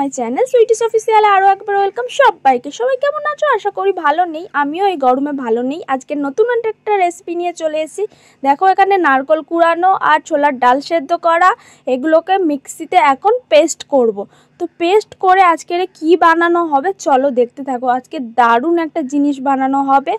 My channel sweeties অফিসিয়ালে আরও একবার welcome সবাইকে সবাই কেমন আছো আশা করি ভালো নেই আমিও এই গরমে ভালো নেই আজকে নতুন একটা রেসিপি নিয়ে চলে এসেছি দেখো এখানে নারকল কুড়ানো আর ছোলার ডাল সেদ্ধ করা এগুলোকে মিক্সিতে এখন পেস্ট করব। তো পেস্ট করে আজকের কি বানানো হবে চলো দেখতে থাকো আজকে দারুণ একটা জিনিস বানানো হবে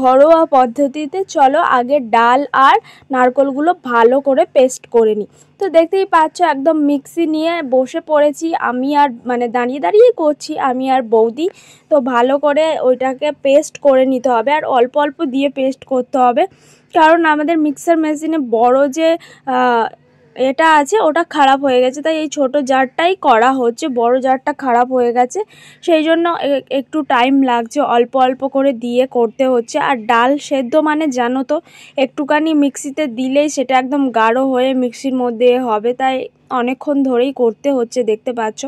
ঘরোয়া পদ্ধতিতে চলো আগে ডাল আর নারকলগুলো ভালো করে পেস্ট করে নিই তো দেখতেই পাচ্ছ একদম মিক্সি নিয়ে বসে পড়েছি আমি আর মানে দাঁড়িয়ে দাঁড়িয়েই করছি আমি আর বৌদি তো ভালো করে ওইটাকে পেস্ট করে নিতে হবে আর অল্প অল্প দিয়ে পেস্ট করতে হবে কারণ আমাদের মিক্সার মেশিনে বড় যে এটা আছে ওটা খারাপ হয়ে গেছে তাই এই ছোট জারটাই করা হচ্ছে বড় জারটা খারাপ হয়ে গেছে সেই জন্য একটু টাইম লাগছে অল্প অল্প করে দিয়ে করতে হচ্ছে আর ডাল সেদ্ধ মানে জানো তো একটুখানি মিক্সিতে দিলেই সেটা একদম গাঢ় হয়ে মিক্সির মধ্যে হবে তাই অনেকক্ষণ ধরেই করতে হচ্ছে দেখতে পাচ্ছ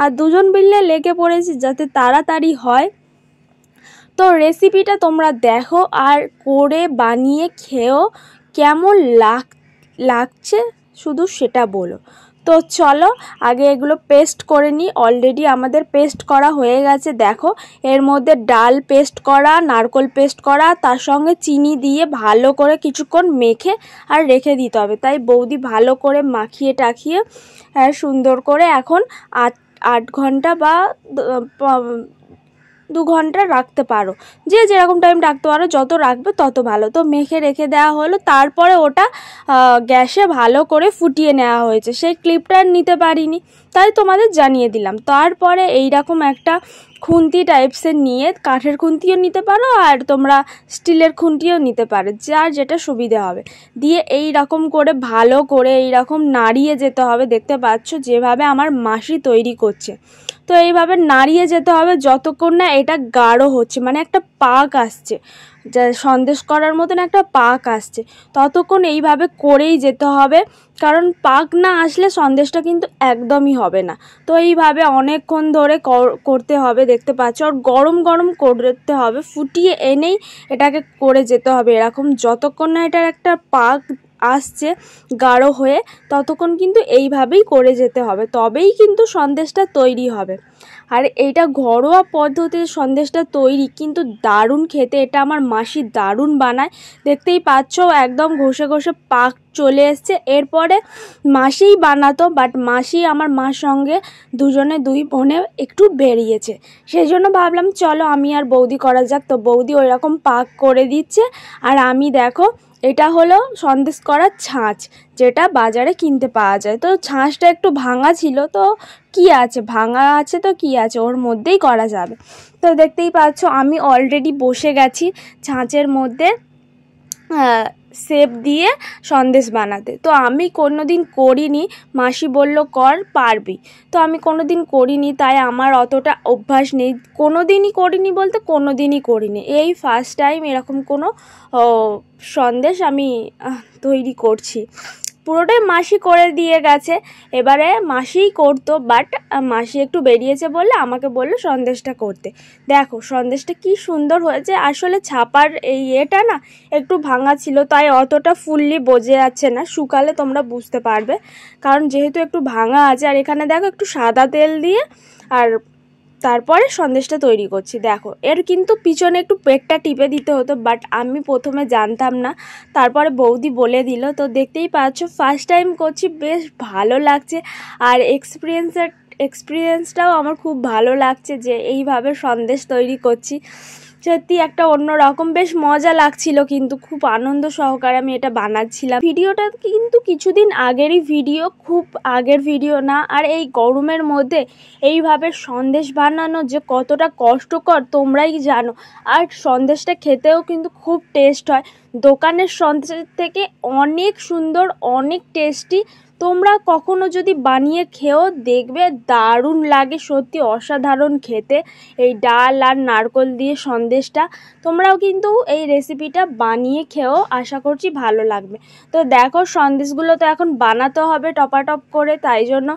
আর দুজন মিললে লেগে পড়েছি যাতে তাড়াতাড়ি হয় তো রেসিপিটা তোমরা দেখো আর করে বানিয়ে খেয়েও কেমন লাগ লাগছে শুধু সেটা বলো তো চলো আগে এগুলো পেস্ট করে নিই অলরেডি আমাদের পেস্ট করা হয়ে গেছে দেখো এর মধ্যে ডাল পেস্ট করা নারকোল পেস্ট করা তার সঙ্গে চিনি দিয়ে ভালো করে কিছুক্ষণ মেখে আর রেখে দিতে হবে তাই বৌদি ভালো করে মাখিয়ে টাখিয়ে সুন্দর করে এখন আট আট ঘন্টা বা দু ঘন্টা রাখতে পারো যে যেরকম টাইম রাখতে পারো যত রাখবে তত ভালো তো মেখে রেখে দেওয়া হলো তারপরে ওটা গ্যাসে ভালো করে ফুটিয়ে নেওয়া হয়েছে সেই ক্লিপটা নিতে পারিনি তাই তোমাদের জানিয়ে দিলাম তারপরে এইরকম একটা খুন্তি টাইপসের নিয়ে কাঠের খুন্তিও নিতে পারো আর তোমরা স্টিলের খুন্তিও নিতে পারো যার যেটা সুবিধে হবে দিয়ে এই রকম করে ভালো করে এই রকম নাড়িয়ে যেতে হবে দেখতে পাচ্ছ যেভাবে আমার মাসি তৈরি করছে তো এইভাবে নাড়িয়ে যেতে হবে যতক্ষণ না এটা গাঢ় হচ্ছে মানে একটা পাক আসছে যা সন্দেশ করার মতন একটা পাক আসছে ততক্ষণ এইভাবে করেই যেতে হবে কারণ পাক না আসলে সন্দেশটা কিন্তু একদমই হবে না তো এইভাবে অনেকক্ষণ ধরে করতে হবে দেখতে পাচ্ছ আর গরম গরম করতে হবে ফুটিয়ে এনেই এটাকে করে যেতে হবে এরকম যতক্ষণ না এটার একটা পাক আসছে গাঢ় হয়ে ততক্ষণ কিন্তু এইভাবেই করে যেতে হবে তবেই কিন্তু সন্দেশটা তৈরি হবে আর এইটা ঘরোয়া পদ্ধতিতে সন্দেশটা তৈরি কিন্তু দারুণ খেতে এটা আমার মাসি দারুণ বানায় দেখতেই পাচ্ছ একদম ঘষে ঘষে পাক চলে এসছে এরপরে মাসিই বানাতো বাট মাসি আমার মার সঙ্গে দুজনে দুই বোনে একটু বেরিয়েছে সেই জন্য ভাবলাম চলো আমি আর বৌদি করা যাক তো বৌদি ওইরকম পাক করে দিচ্ছে আর আমি দেখো এটা হলো সন্দেশ করার ছাঁচ যেটা বাজারে কিনতে পাওয়া যায় তো ছাঁচটা একটু ভাঙা ছিল তো কি আছে ভাঙা আছে তো কি আছে ওর মধ্যেই করা যাবে তো দেখতেই পাচ্ছ আমি অলরেডি বসে গেছি ছাঁচের মধ্যে সেপ দিয়ে সন্দেশ বানাতে তো আমি কোনো দিন করিনি মাসি বলল কর পারবি তো আমি কোনো দিন করিনি তাই আমার অতটা অভ্যাস নেই কোনো দিনই করিনি বলতে কোনো দিনই করিনি এই ফার্স্ট টাইম এরকম কোনো সন্দেশ আমি তৈরি করছি পুরোটাই মাসি করে দিয়ে গেছে এবারে মাসিই করতো বাট মাসি একটু বেরিয়েছে বলে আমাকে বললো সন্দেশটা করতে দেখো সন্দেশটা কি সুন্দর হয়েছে আসলে ছাপার এই এটা না একটু ভাঙা ছিল তাই অতটা ফুললি বোঝে যাচ্ছে না শুকালে তোমরা বুঝতে পারবে কারণ যেহেতু একটু ভাঙা আছে আর এখানে দেখো একটু সাদা তেল দিয়ে আর তারপরে সন্দেশটা তৈরি করছি দেখো এর কিন্তু পিছনে একটু পেটটা টিপে দিতে হতো বাট আমি প্রথমে জানতাম না তারপরে বৌদি বলে দিল তো দেখতেই পাচ্ছ ফার্স্ট টাইম করছি বেশ ভালো লাগছে আর এক্সপিরিয়েন্সের এক্সপিরিয়েন্সটাও আমার খুব ভালো লাগছে যে এইভাবে সন্দেশ তৈরি করছি সত্যি একটা অন্য রকম বেশ মজা লাগছিল কিন্তু খুব আনন্দ সহকারে আমি এটা বানাচ্ছিলাম ভিডিওটা কিন্তু কিছুদিন আগেরই ভিডিও খুব আগের ভিডিও না আর এই গরমের মধ্যে এইভাবে সন্দেশ বানানো যে কতটা কষ্টকর তোমরাই জানো আর সন্দেশটা খেতেও কিন্তু খুব টেস্ট হয় দোকানের সন্দেশের থেকে অনেক সুন্দর অনেক টেস্টি তোমরা কখনো যদি বানিয়ে খেয়েও দেখবে দারুণ লাগে সত্যি অসাধারণ খেতে এই ডাল আর নারকল দিয়ে সন্দেশটা তোমরাও কিন্তু এই রেসিপিটা বানিয়ে খেয়েও আশা করছি ভালো লাগবে তো দেখো সন্দেশগুলো তো এখন বানাতে হবে টপাটপ করে তাই জন্য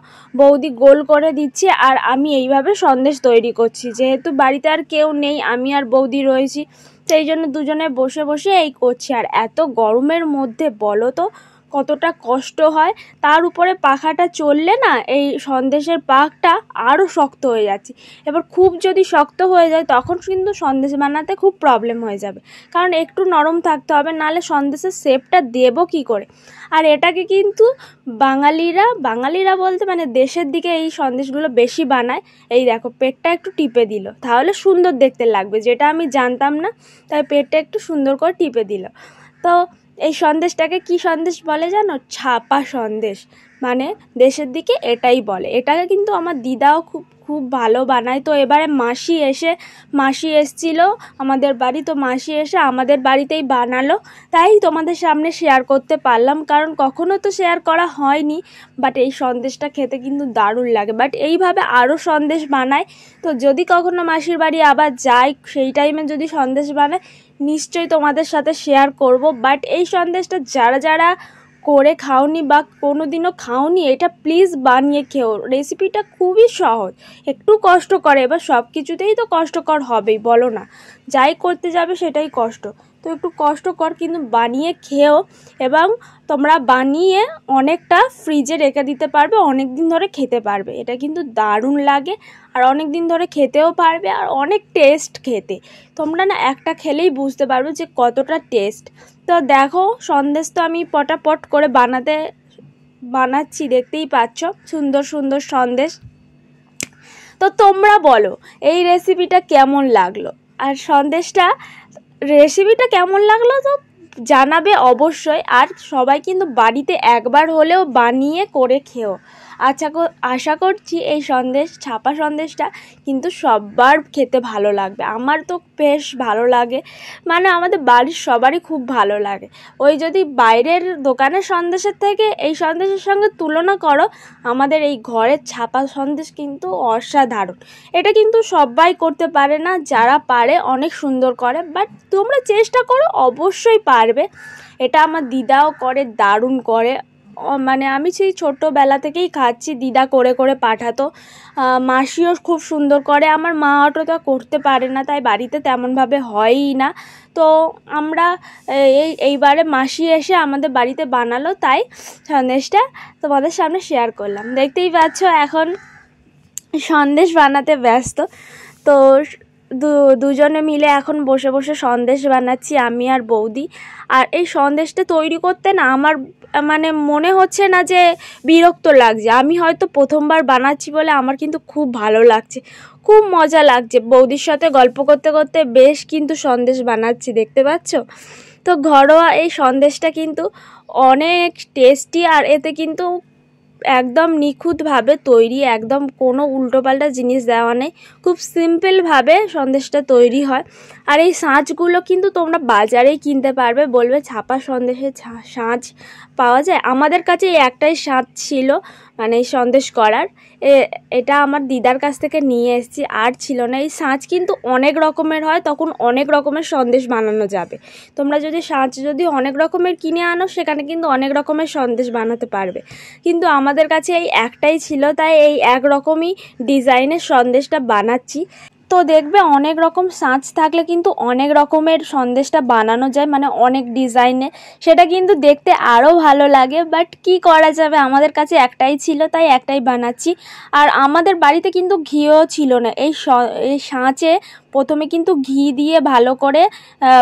বৌদি গোল করে দিচ্ছে আর আমি এইভাবে সন্দেশ তৈরি করছি যেহেতু বাড়িতে আর কেউ নেই আমি আর বৌদি রয়েছি সেই জন্য দুজনে বসে বসে এই করছি আর এত গরমের মধ্যে বলো তো কতটা কষ্ট হয় তার উপরে পাখাটা চললে না এই সন্দেশের পাকটা আরও শক্ত হয়ে যাচ্ছে এবার খুব যদি শক্ত হয়ে যায় তখন কিন্তু সন্দেশ বানাতে খুব প্রবলেম হয়ে যাবে কারণ একটু নরম থাকতে হবে নাহলে সন্দেশের শেপটা দেব কি করে আর এটাকে কিন্তু বাঙালিরা বাঙালিরা বলতে মানে দেশের দিকে এই সন্দেশগুলো বেশি বানায় এই দেখো পেটটা একটু টিপে দিল তাহলে সুন্দর দেখতে লাগবে যেটা আমি জানতাম না তাই পেটটা একটু সুন্দর করে টিপে দিল তো এই সন্দেশটাকে কি সন্দেশ বলে জানো ছাপা সন্দেশ মানে দেশের দিকে এটাই বলে এটাকে কিন্তু আমার দিদাও খুব খুব ভালো বানায় তো এবারে মাসি এসে মাসি এসছিল আমাদের বাড়ি তো মাসি এসে আমাদের বাড়িতেই বানালো তাই তোমাদের সামনে শেয়ার করতে পারলাম কারণ কখনো তো শেয়ার করা হয়নি বাট এই সন্দেশটা খেতে কিন্তু দারুণ লাগে বাট এইভাবে আরও সন্দেশ বানায় তো যদি কখনো মাসির বাড়ি আবার যাই সেই টাইমে যদি সন্দেশ বানায় নিশ্চয়ই তোমাদের সাথে শেয়ার করব বাট এই সন্দেশটা যারা যারা করে খাওনি বা কোনো দিনও খাওনি এটা প্লিজ বানিয়ে খেও রেসিপিটা খুবই সহজ একটু কষ্ট করে এবার সব কিছুতেই তো কষ্টকর হবেই বলো না যাই করতে যাবে সেটাই কষ্ট তো একটু কষ্টকর কিন্তু বানিয়ে খেয়েও এবং তোমরা বানিয়ে অনেকটা ফ্রিজে রেখে দিতে পারবে অনেক দিন ধরে খেতে পারবে এটা কিন্তু দারুণ লাগে আর অনেক দিন ধরে খেতেও পারবে আর অনেক টেস্ট খেতে তোমরা না একটা খেলেই বুঝতে পারবে যে কতটা টেস্ট তো দেখো সন্দেশ তো আমি পটাপট করে বানাতে বানাচ্ছি দেখতেই পাচ্ছ সুন্দর সুন্দর সন্দেশ তো তোমরা বলো এই রেসিপিটা কেমন লাগলো আর সন্দেশটা রেসিপিটা কেমন লাগলো তো জানাবে অবশ্যই আর সবাই কিন্তু বাড়িতে একবার হলেও বানিয়ে করে খেও আশা আচ্ছা আশা করছি এই সন্দেশ ছাপা সন্দেশটা কিন্তু সবার খেতে ভালো লাগবে আমার তো বেশ ভালো লাগে মানে আমাদের বাড়ির সবারই খুব ভালো লাগে ওই যদি বাইরের দোকানের সন্দেশের থেকে এই সন্দেশের সঙ্গে তুলনা করো আমাদের এই ঘরের ছাপা সন্দেশ কিন্তু অসাধারণ এটা কিন্তু সবাই করতে পারে না যারা পারে অনেক সুন্দর করে বাট তোমরা চেষ্টা করো অবশ্যই পারবে এটা আমার দিদাও করে দারুণ করে মানে আমি সেই ছোটোবেলা থেকেই খাচ্ছি দিদা করে করে পাঠাতো মাসিও খুব সুন্দর করে আমার মা অতটা করতে পারে না তাই বাড়িতে তেমনভাবে হয়ই না তো আমরা এই এইবারে মাসি এসে আমাদের বাড়িতে বানালো তাই সন্দেশটা তোমাদের সামনে শেয়ার করলাম দেখতেই পাচ্ছ এখন সন্দেশ বানাতে ব্যস্ত তো দুজনে মিলে এখন বসে বসে সন্দেশ বানাচ্ছি আমি আর বৌদি আর এই সন্দেশটা তৈরি করতে না আমার মানে মনে হচ্ছে না যে বিরক্ত লাগছে আমি হয়তো প্রথমবার বানাচ্ছি বলে আমার কিন্তু খুব ভালো লাগছে খুব মজা লাগছে বৌদির সাথে গল্প করতে করতে বেশ কিন্তু সন্দেশ বানাচ্ছি দেখতে পাচ্ছ তো ঘরোয়া এই সন্দেশটা কিন্তু অনেক টেস্টি আর এতে কিন্তু একদম নিখুঁতভাবে তৈরি একদম কোনো উল্টোপাল্টা জিনিস দেওয়া নেই খুব সিম্পলভাবে সন্দেশটা তৈরি হয় আর এই সাঁচগুলো কিন্তু তোমরা বাজারেই কিনতে পারবে বলবে ছাপা সন্দেশের সাঁচ পাওয়া যায় আমাদের কাছে এই একটাই স্বাদ ছিল মানে সন্দেশ করার এটা আমার দিদার কাছ থেকে নিয়ে এসেছি আর ছিল না এই সাঁচ কিন্তু অনেক রকমের হয় তখন অনেক রকমের সন্দেশ বানানো যাবে তোমরা যদি সাঁচ যদি অনেক রকমের কিনে আনো সেখানে কিন্তু অনেক রকমের সন্দেশ বানাতে পারবে কিন্তু আমাদের কাছে এই একটাই ছিল তাই এই একরকমই ডিজাইনের সন্দেশটা বানাচ্ছি তো দেখবে অনেক রকম সাঁচ থাকলে কিন্তু অনেক রকমের সন্দেশটা বানানো যায় মানে অনেক ডিজাইনে সেটা কিন্তু দেখতে আরও ভালো লাগে বাট কি করা যাবে আমাদের কাছে একটাই ছিল তাই একটাই বানাচ্ছি আর আমাদের বাড়িতে কিন্তু ঘিও ছিল না এই এই সাঁচে প্রথমে কিন্তু ঘি দিয়ে ভালো করে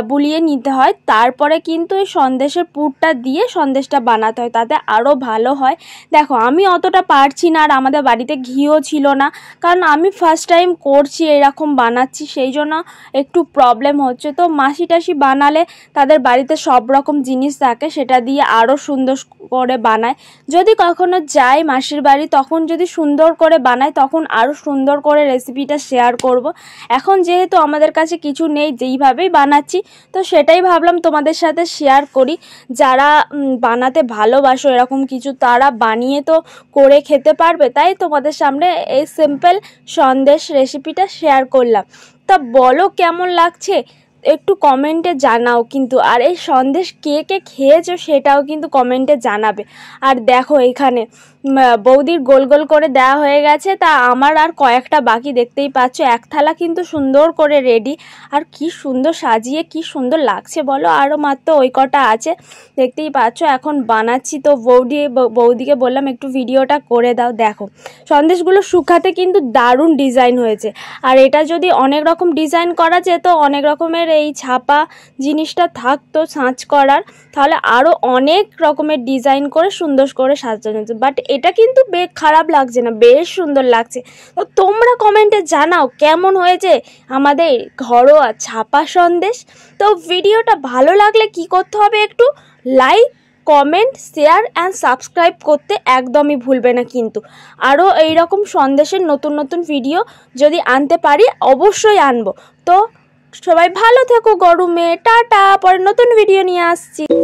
বুলিয়ে নিতে হয় তারপরে কিন্তু এই সন্দেশের পুরটা দিয়ে সন্দেশটা বানাতে হয় তাতে আরও ভালো হয় দেখো আমি অতটা পারছি না আর আমাদের বাড়িতে ঘিও ছিল না কারণ আমি ফার্স্ট টাইম করছি এরকম বানাচ্ছি সেই জন্য একটু প্রবলেম হচ্ছে তো মাসি টাসি বানালে তাদের বাড়িতে সব রকম জিনিস থাকে সেটা দিয়ে আরও সুন্দর করে বানায় যদি কখনো যাই মাসির বাড়ি তখন যদি সুন্দর করে বানায় তখন আরও সুন্দর করে রেসিপিটা শেয়ার করব এখন যে যেহেতু আমাদের কাছে কিছু নেই যেইভাবেই বানাচ্ছি তো সেটাই ভাবলাম তোমাদের সাথে শেয়ার করি যারা বানাতে ভালোবাসো এরকম কিছু তারা বানিয়ে তো করে খেতে পারবে তাই তোমাদের সামনে এই সিম্পল সন্দেশ রেসিপিটা শেয়ার করলাম তা বলো কেমন লাগছে একটু কমেন্টে জানাও কিন্তু আর এই সন্দেশ কে কে খেয়েছো সেটাও কিন্তু কমেন্টে জানাবে আর দেখো এখানে বৌদির গোল গোল করে দেয়া হয়ে গেছে তা আমার আর কয়েকটা বাকি দেখতেই পাচ্ছ এক থালা কিন্তু সুন্দর করে রেডি আর কি সুন্দর সাজিয়ে কি সুন্দর লাগছে বলো আরও মাত্র ওই কটা আছে দেখতেই পাচ্ছ এখন বানাচ্ছি তো বৌদি বৌদিকে বললাম একটু ভিডিওটা করে দাও দেখো সন্দেশগুলো শুকাতে কিন্তু দারুণ ডিজাইন হয়েছে আর এটা যদি অনেক রকম ডিজাইন করা যেত অনেক রকমের এই ছাপা জিনিসটা থাকতো সাঁচ করার তাহলে আরও অনেক রকমের ডিজাইন করে সুন্দর করে সাজানো যেত বাট এটা কিন্তু বেশ খারাপ লাগছে না বেশ সুন্দর লাগছে তো তোমরা কমেন্টে জানাও কেমন হয়েছে আমাদের ঘরোয়া ছাপা সন্দেশ তো ভিডিওটা ভালো লাগলে কি করতে হবে একটু like comment share and subscribe করতে একদমই ভুলবে না কিন্তু আরও এইরকম সন্দেশের নতুন নতুন ভিডিও যদি আনতে পারি অবশ্যই আনবো তো সবাই ভালো থেকো গরমে টাটা পরে নতুন ভিডিও নিয়ে আসছি